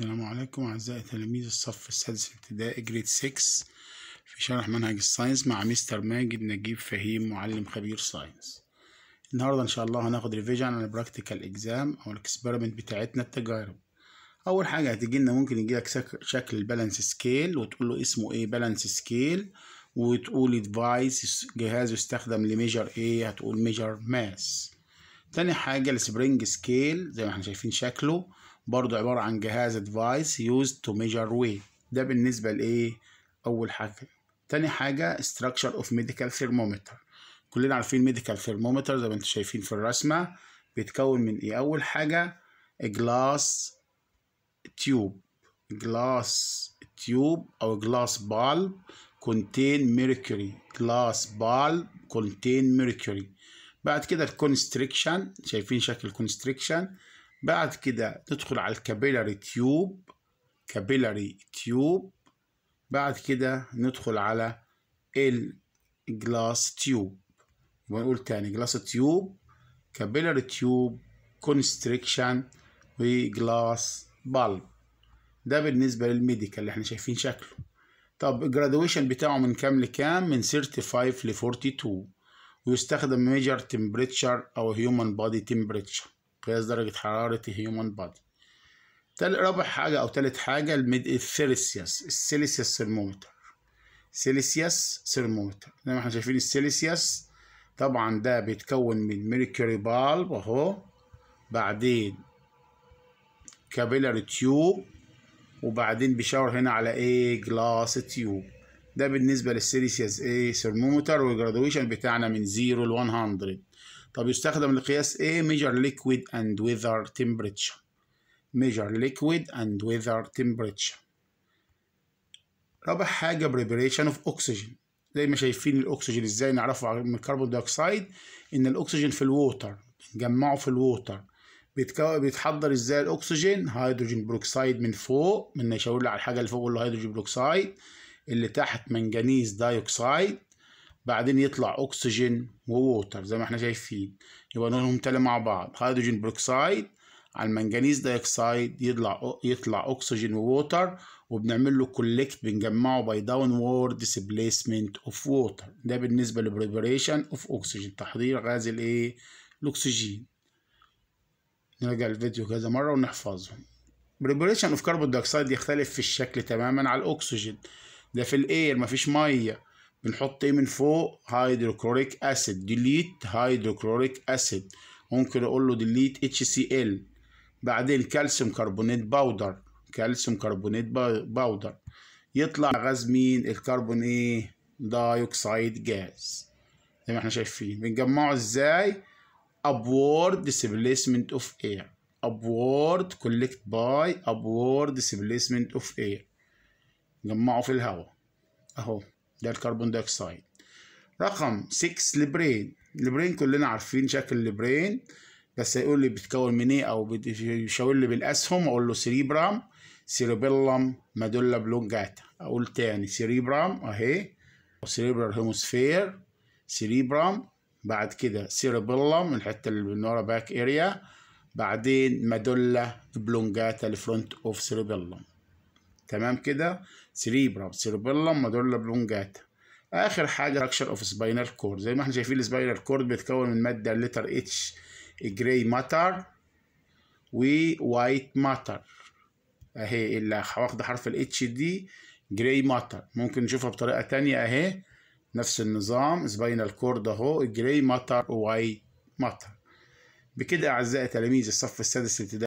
السلام عليكم أعزائي تلاميذ الصف السادس ابتدائي جريد 6 في شرح منهج الساينس مع مستر ماجد نجيب فهيم معلم خبير ساينس النهاردة إن شاء الله هناخد ريفيجن عن البراكتيكال إكزام أو الإكسبيرمنت بتاعتنا التجارب أول حاجة هتيجي لنا ممكن يجي لك شكل البالانس سكيل وتقول له اسمه إيه بالانس سكيل وتقول ديفايس جهاز يستخدم لميجر إيه هتقول ميجر ماس تاني حاجة السبرينج سكيل زي ما احنا شايفين شكله برضو عبارة عن جهاز device used to measure weight ده بالنسبة لإيه؟ أول حاجة تاني حاجة structure of medical thermometer كلنا عارفين medical thermometer زي ما انتم شايفين في الرسمة بيتكون من إيه؟ أول حاجة glass tube glass tube أو glass bulb contain mercury glass bulb contain mercury بعد كده الكونستريكشن شايفين شكل الكونستريكشن بعد كده ندخل على الكابيلاري تيوب كابيلاري تيوب بعد كده ندخل على الجلاس تيوب ونقول تاني جلاس تيوب كابيلاري تيوب كونستريكشن وجلاس بالب ده بالنسبة للميديكال اللي احنا شايفين شكله طب الجرادويشن بتاعه من كام لكام من 35 ل 42 ويستخدم ميجر تمبريتشر او هيومن بودي تمبريتشر قياس درجة حرارة هيومن بادي رابع حاجة أو تالت حاجة الثيرسياس السيليسياس ثرمومتر سيليسياس ثرمومتر زي ما احنا شايفين السيليسياس طبعا ده بيتكون من ميركوري بالب اهو بعدين كابيلاري تيوب وبعدين بيشاور هنا على ايه جلاس تيوب ده بالنسبة للسيليسياس ايه ثرمومتر والجرادويشن بتاعنا من 0 ل 100 طب يستخدم لقياس ايه ميجر ليكويد اند ويذر تمبريتشر ميجر ليكويد اند ويذر تمبريتشر رابع حاجة preparation of oxygen زي ما شايفين الأكسجين إزاي نعرفه من الكربون دايوكسيد إن الأكسجين في الووتر بنجمعه في الووتر بيتحضر إزاي الأكسجين هيدروجين بروكسيد من فوق من نشاور على الحاجة اللي فوق اللي هيدروجين بروكسيد اللي تحت منجنيز دايوكسيد بعدين يطلع اكسجين ووتر زي ما احنا شايفين يبقى لونهم تالي مع بعض هيدروجين بروكسايد على المنجنيز دايوكسايد يطلع يطلع اكسجين ووتر وبنعمل له كولكت بنجمعه باي داون وورد ديسبليسمنت اوف ووتر ده بالنسبه للبريبريشن اوف اكسجين تحضير غاز الايه الاكسجين نرجع الفيديو كذا مره ونحفظهم بريبريشن اوف كربون دايكسايد يختلف في الشكل تماما على الاكسجين ده في الاير مفيش ميه بنحط ايه من فوق هيدروكلوريك اسيد ديليت هيدروكلوريك اسيد ممكن اقول له ديليت اتش سي ال بعدين كالسيوم كربونات باودر كالسيوم كربونات باودر يطلع غاز مين الكربون ايه دايوكسيد جاز زي ما احنا شايفين بنجمعه ازاي ابورد ديسبليسمنت اوف اير ابورد كولكت باي ابورد ديسبليسمنت اوف اير نجمعه في الهواء اهو ده الكربون دايوكسيد رقم 6 البرين البرين كلنا عارفين شكل البرين بس هيقول لي بتكون من ايه او بيشاور لي بالاسهم اقول له سيريبرام سيريبيلم مادولا بلونجاتا اقول تاني سيريبرام اهي سيريبرال هيموسفير سيريبرام بعد كده سيريبيلم الحته اللي من ورا باك اريا بعدين مادولا بلونجاتا الفرونت اوف سيريبيلم تمام كده سريبرم سيربيلم مادولا بلونجاتا اخر حاجه ستراكشر اوف سباينال كورد زي ما احنا شايفين السباينال كورد بيتكون من ماده الليتر اتش جراي ماتر ووايت ماتر اهي اللي واخده حرف الاتش دي جراي ماتر ممكن نشوفها بطريقه تانية اهي نفس النظام سباينال كورد اهو جراي ماتر ووايت ماتر بكده اعزائي تلاميذ الصف السادس ابتدائي